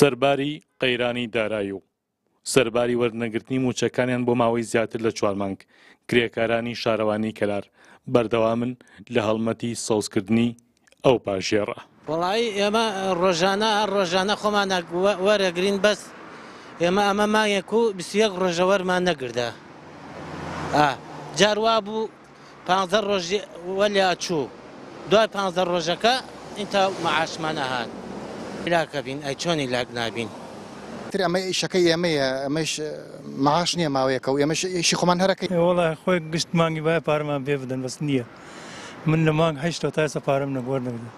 سەرباری قەیرانی دارایی و سەرباری وەرنەگرتنی موچەکانیان بۆ ماوەی زیاتر لە چوارمانگ کرێکارانی شارەوانی کەلار بەردەوامن لە هەڵمەتی سەوزکردنی ئەو پاشێڕە وڵی ئێمە ڕۆژانە ڕۆژانە خۆمان وەرەگرین بەس ئێمە ئەمە مایەک و بسیەک ڕۆژەوەرمان نەگردا جاروا بوو پ ڕۆژی وەلی چوو دوای پ ڕۆژەکە ئینتا مەعاشمانە هاات لاکە بین ئە چۆنی لاک نابین. تر ئەمە ئیشەکەی ئێمەیە ئەمەش ماش نییە ماوەیەکە و ئێمەش ئیشی خۆمان هەرەکەی وڵی خۆی گشت مانگی باە پارمان بێ بدەن بەست نییە من لە مانگ هەشتا تا سە پارم نەگۆر نەبدا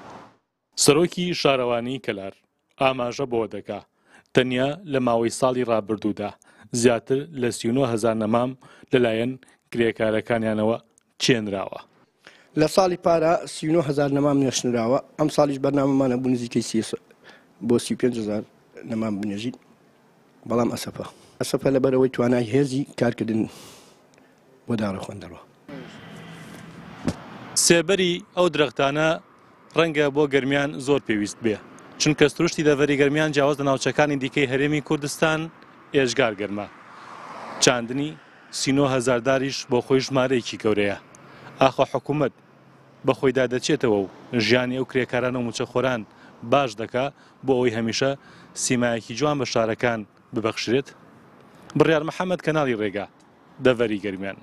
سەرۆکی شارەوانی کەلار ئاماژە بۆ دەکا تەنیا لە ماوەی ساڵی ڕابردوودا زیاتر لە سیهزار نەمام لەلایەن کرێکارەکانیانەوە چێنراوە. لە ساڵی پارە سیهزار نەمام نێشنراوە ئەم ساڵیش بەرنامەمانە بوو نزیکەی بۆ سی پێزار نەمان بنێژیت بەڵام ئەسەپە ئەسەپە لەبەرەوەی توانای هێزی کارکردن بۆ دارە خوێندەوە سێبەری ئەو درەختانە ڕەنگە بۆ گرمیان زۆر پێویست بێ چونکە سروشتی دەڤری گرمیان جیاواز لە ناوچەکانی دیکەی هەرێمی کوردستان ئێژگار گەرمە چاندنی سینۆ هەزارداریش بۆ خۆی ژمارەیەکی گەورەیە ئاخوا حکوومەت بە خۆیدا دەچێتەوە و ژیانی ئەو کرێکاران و موچەخۆران باش دەکا بۆ ئەوەی هەمیشە سیمایەکی جوان بە شارەکان ببەخشرێت بڕیار محەممەد کەناڵی ڕێگا دەڤەری گەرمیان